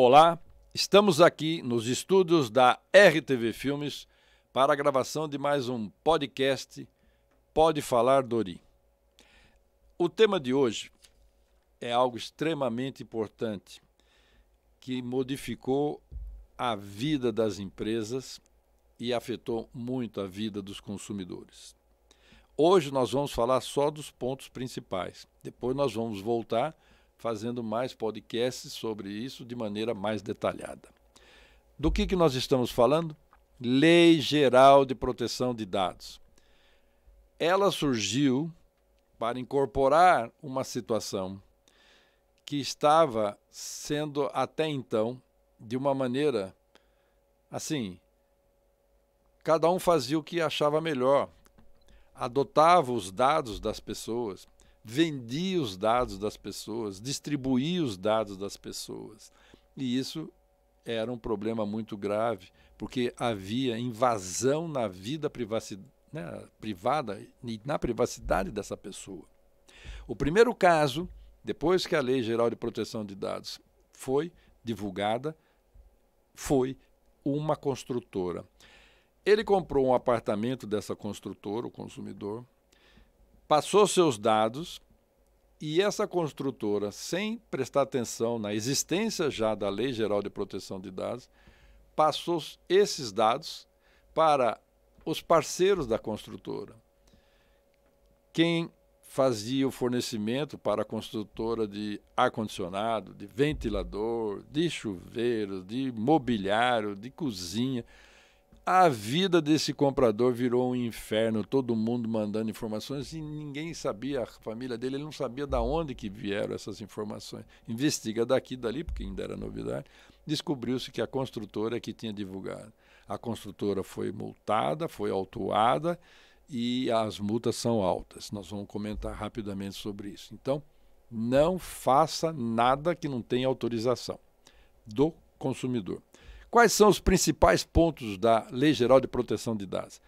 Olá, estamos aqui nos estúdios da RTV Filmes para a gravação de mais um podcast Pode Falar Dori. O tema de hoje é algo extremamente importante que modificou a vida das empresas e afetou muito a vida dos consumidores. Hoje nós vamos falar só dos pontos principais. Depois nós vamos voltar fazendo mais podcasts sobre isso de maneira mais detalhada. Do que, que nós estamos falando? Lei Geral de Proteção de Dados. Ela surgiu para incorporar uma situação que estava sendo até então de uma maneira assim, cada um fazia o que achava melhor, adotava os dados das pessoas vendia os dados das pessoas, distribuía os dados das pessoas. E isso era um problema muito grave, porque havia invasão na vida né, privada e na privacidade dessa pessoa. O primeiro caso, depois que a Lei Geral de Proteção de Dados foi divulgada, foi uma construtora. Ele comprou um apartamento dessa construtora, o consumidor, passou seus dados e essa construtora, sem prestar atenção na existência já da Lei Geral de Proteção de Dados, passou esses dados para os parceiros da construtora. Quem fazia o fornecimento para a construtora de ar-condicionado, de ventilador, de chuveiro, de mobiliário, de cozinha. A vida desse comprador virou um inferno, todo mundo mandando informações e ninguém sabia, a família dele ele não sabia de onde que vieram essas informações. Investiga daqui dali, porque ainda era novidade, descobriu-se que a construtora é que tinha divulgado. A construtora foi multada, foi autuada e as multas são altas. Nós vamos comentar rapidamente sobre isso. Então, não faça nada que não tenha autorização do consumidor. Quais são os principais pontos da Lei Geral de Proteção de Dados?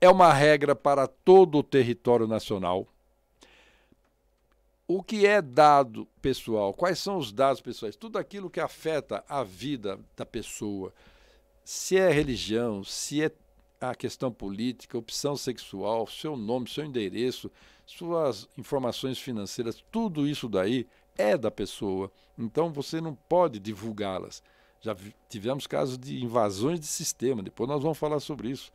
É uma regra para todo o território nacional. O que é dado pessoal? Quais são os dados pessoais? Tudo aquilo que afeta a vida da pessoa. Se é religião, se é a questão política, opção sexual, seu nome, seu endereço, suas informações financeiras, tudo isso daí é da pessoa. Então você não pode divulgá-las. Já tivemos casos de invasões de sistema, depois nós vamos falar sobre isso.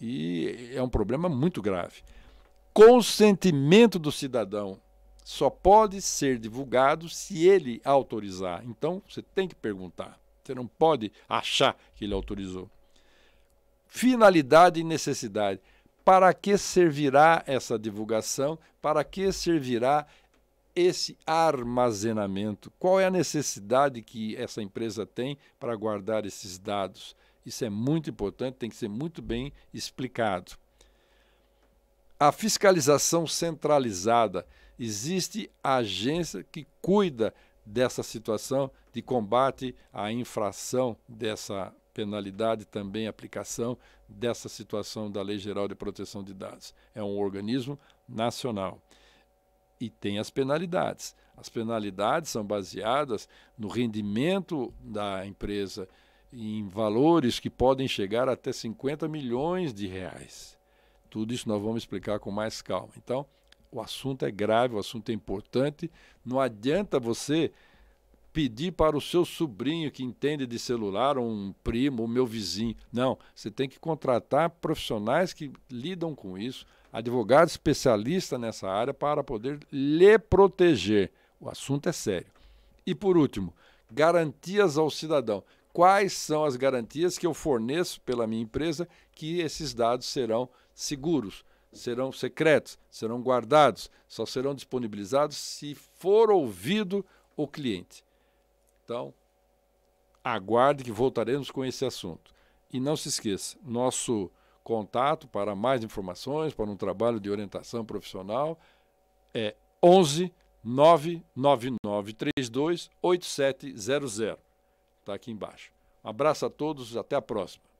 E é um problema muito grave. Consentimento do cidadão só pode ser divulgado se ele autorizar. Então, você tem que perguntar. Você não pode achar que ele autorizou. Finalidade e necessidade. Para que servirá essa divulgação? Para que servirá esse armazenamento? Qual é a necessidade que essa empresa tem para guardar esses dados? Isso é muito importante, tem que ser muito bem explicado. A fiscalização centralizada. Existe a agência que cuida dessa situação de combate à infração dessa penalidade, também aplicação dessa situação da Lei Geral de Proteção de Dados. É um organismo nacional e tem as penalidades. As penalidades são baseadas no rendimento da empresa em valores que podem chegar até 50 milhões de reais. Tudo isso nós vamos explicar com mais calma. Então, o assunto é grave, o assunto é importante. Não adianta você pedir para o seu sobrinho que entende de celular, ou um primo, ou meu vizinho. Não, você tem que contratar profissionais que lidam com isso, advogado especialista nessa área para poder lhe proteger. O assunto é sério. E por último, garantias ao cidadão. Quais são as garantias que eu forneço pela minha empresa que esses dados serão seguros, serão secretos, serão guardados, só serão disponibilizados se for ouvido o cliente? Então, aguarde que voltaremos com esse assunto. E não se esqueça, nosso contato para mais informações, para um trabalho de orientação profissional, é 11 32 8700. Está aqui embaixo. Um abraço a todos, até a próxima.